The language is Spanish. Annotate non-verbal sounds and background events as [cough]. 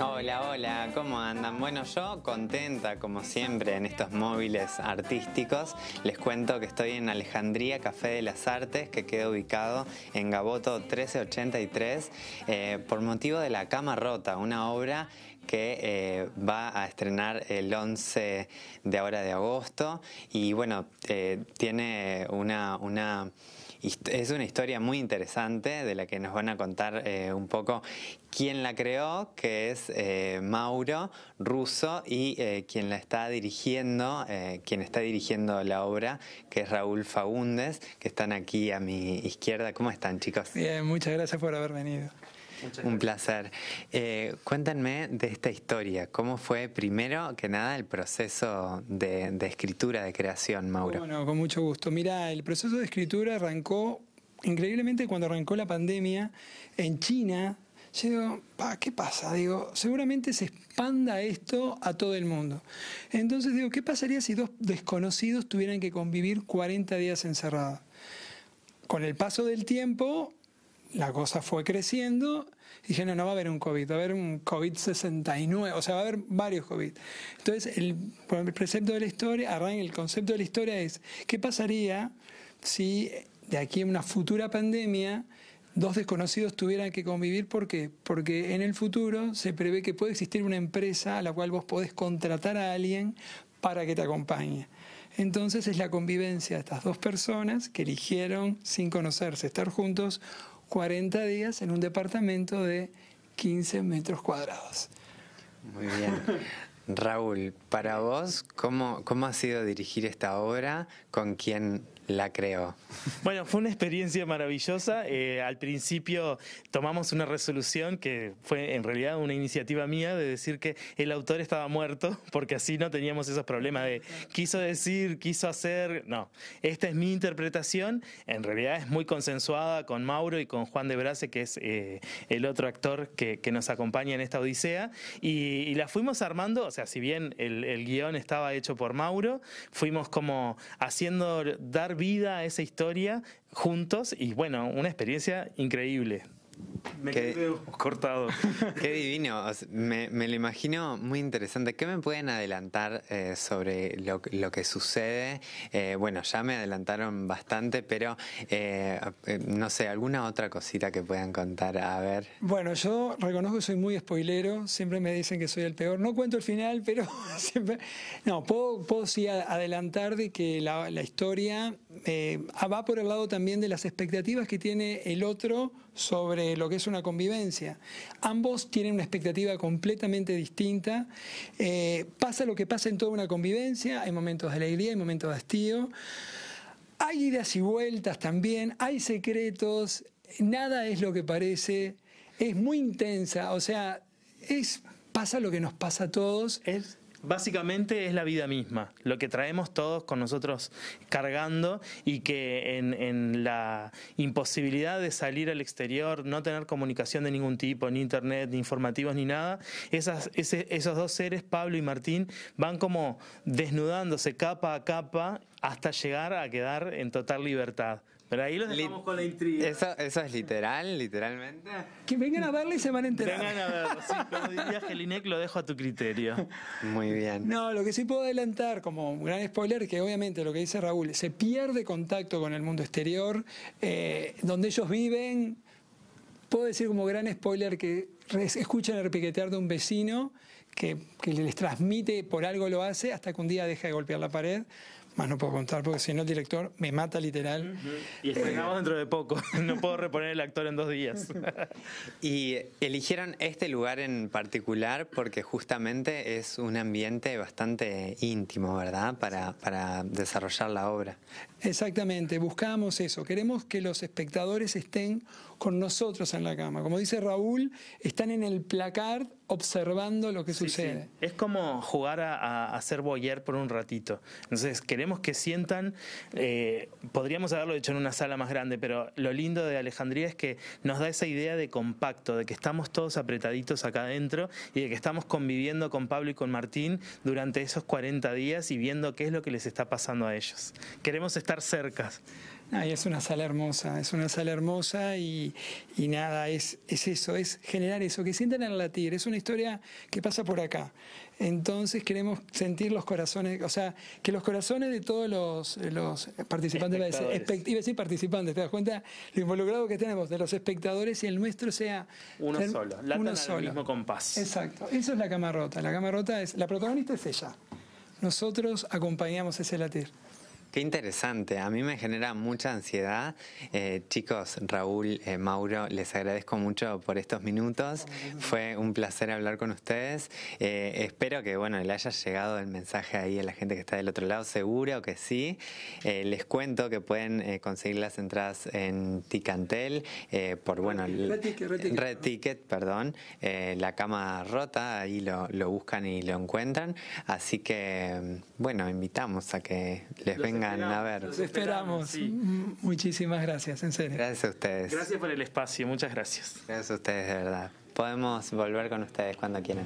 Hola, hola, ¿cómo andan? Bueno, yo contenta como siempre en estos móviles artísticos. Les cuento que estoy en Alejandría Café de las Artes, que queda ubicado en Gaboto 1383, eh, por motivo de La Cama Rota, una obra que eh, va a estrenar el 11 de ahora de agosto y bueno, eh, tiene una, una, es una historia muy interesante de la que nos van a contar eh, un poco quién la creó, que es Mauro Russo, y quien la está dirigiendo, quien está dirigiendo la obra, que es Raúl Fagundes, que están aquí a mi izquierda. ¿Cómo están, chicos? Bien, muchas gracias por haber venido. Un placer. Eh, cuéntenme de esta historia. ¿Cómo fue primero que nada el proceso de, escritura, de creación, Mauro? Bueno, con mucho gusto. Mira, el proceso de escritura arrancó increíblemente cuando arrancó la pandemia en China. Yo digo, ¿qué pasa? Digo, seguramente se expanda esto a todo el mundo. Entonces digo, ¿qué pasaría si dos desconocidos tuvieran que convivir 40 días encerrados? Con el paso del tiempo, la cosa fue creciendo. Y dije, no, va a haber un COVID, va a haber un COVID-69, o sea, va a haber varios COVID. Entonces, el, precepto de la historia, el concepto de la historia es, ¿qué pasaría si de aquí en una futura pandemia dos desconocidos tuvieran que convivir. ¿Por qué? Porque en el futuro se prevé que puede existir una empresa a la cual vos podés contratar a alguien para que te acompañe. Entonces es la convivencia de estas dos personas que eligieron, sin conocerse, estar juntos 40 días en un departamento de 15 metros cuadrados. Muy bien. [laughs] Raúl, para vos, ¿cómo, ¿cómo ha sido dirigir esta obra? ¿Con quién la creó? Bueno, fue una experiencia maravillosa. Eh, al principio tomamos una resolución que fue en realidad una iniciativa mía de decir que el autor estaba muerto, porque así no teníamos esos problemas de quiso decir, quiso hacer. No, esta es mi interpretación. En realidad es muy consensuada con Mauro y con Juan de Brase, que es eh, el otro actor que, nos acompaña en esta Odisea. Y, y la fuimos armando, o sea, si bien el, el guión estaba hecho por Mauro, fuimos como haciendo dar vida a esa historia juntos y bueno, una experiencia increíble. Me Qué, cortado. [laughs] Qué divino. me, lo imagino muy interesante. ¿Qué me pueden adelantar eh, sobre lo, que sucede? Eh, bueno, ya me adelantaron bastante, pero eh, no sé, alguna otra cosita que puedan contar. A ver. Bueno, yo reconozco que soy muy spoilero. Siempre me dicen que soy el peor. No cuento el final, [laughs] pero siempre. No, puedo, sí adelantar de que la, la historia va por el lado también de las expectativas que tiene el otro sobre lo que es una convivencia. Ambos tienen una expectativa completamente distinta. Eh, pasa lo que pasa en toda una convivencia, hay momentos de alegría, hay momentos de hastío. Hay idas y vueltas también, hay secretos, nada es lo que parece, es muy intensa, o sea, es, pasa lo que nos pasa a todos. Es básicamente es la vida misma, lo que traemos todos con nosotros cargando y que en, la imposibilidad de salir al exterior, no tener comunicación de ningún tipo, ni internet, ni informativos, ni nada, esos dos seres, Pablo y Martín, van como desnudándose capa a capa hasta llegar a quedar en total libertad. Pero ahí los dejamos con la intriga. Eso, es literal, literalmente. Que vengan a verlo y se van a enterar. Vengan a verlo, sí, como INEC lo dejo a tu criterio. Muy bien. No, lo que sí puedo adelantar como gran spoiler, que obviamente lo que dice Raúl, se pierde contacto con el mundo exterior, eh, donde ellos viven. Puedo decir como gran spoiler que escuchan el repiquetear de un vecino que, que les transmite por algo lo hace hasta que un día deja de golpear la pared más no puedo contar porque si no el director me mata literal. Y eh, estrenamos dentro de poco, [laughs] no puedo reponer el actor en dos días. [laughs] y eligieron este lugar en particular porque justamente es un ambiente bastante íntimo, ¿verdad? Para, para desarrollar la obra. Exactamente, buscamos eso, queremos que los espectadores estén con nosotros en la cama. Como dice Raúl, están en el placard observando lo que sucede. Es como jugar a, hacer ser boyer por un ratito. Entonces, queremos que sientan, eh, podríamos haberlo hecho en una sala más grande, pero lo lindo de Alejandría es que nos da esa idea de compacto, de que estamos todos apretaditos acá adentro y de que estamos conviviendo con Pablo y con Martín durante esos 40 días y viendo qué es lo que les está pasando a ellos. Queremos estar cerca es una sala hermosa, es una sala hermosa y, nada, es, eso, es generar eso, que sientan el latir, es una historia que pasa por acá. Entonces queremos sentir los corazones, o sea, que los corazones de todos los, participantes, iba a, decir, participantes, ¿te das cuenta? Lo involucrado que tenemos de los espectadores y el nuestro sea... Uno solo, uno mismo compás. Exacto, eso es la rota, la rota es, la protagonista es ella. Nosotros acompañamos ese latir. Qué interesante, a mí me genera mucha ansiedad. Eh, chicos, Raúl, eh, Mauro, les agradezco mucho por estos minutos. Fue un placer hablar con ustedes. Eh, espero que bueno, le haya llegado el mensaje ahí a la gente que está del otro lado, seguro que sí. les cuento que pueden conseguir las entradas en Ticantel por bueno, ticket, Ticket, perdón, la cama rota, ahí lo, lo buscan y lo encuentran. Así que mm, bueno, invitamos a que les venga a esperamos. Mm, muchísimas gracias, en serio. Gracias a ustedes. Gracias por el espacio, muchas gracias. Gracias a ustedes, de verdad. Podemos volver con ustedes cuando quieran.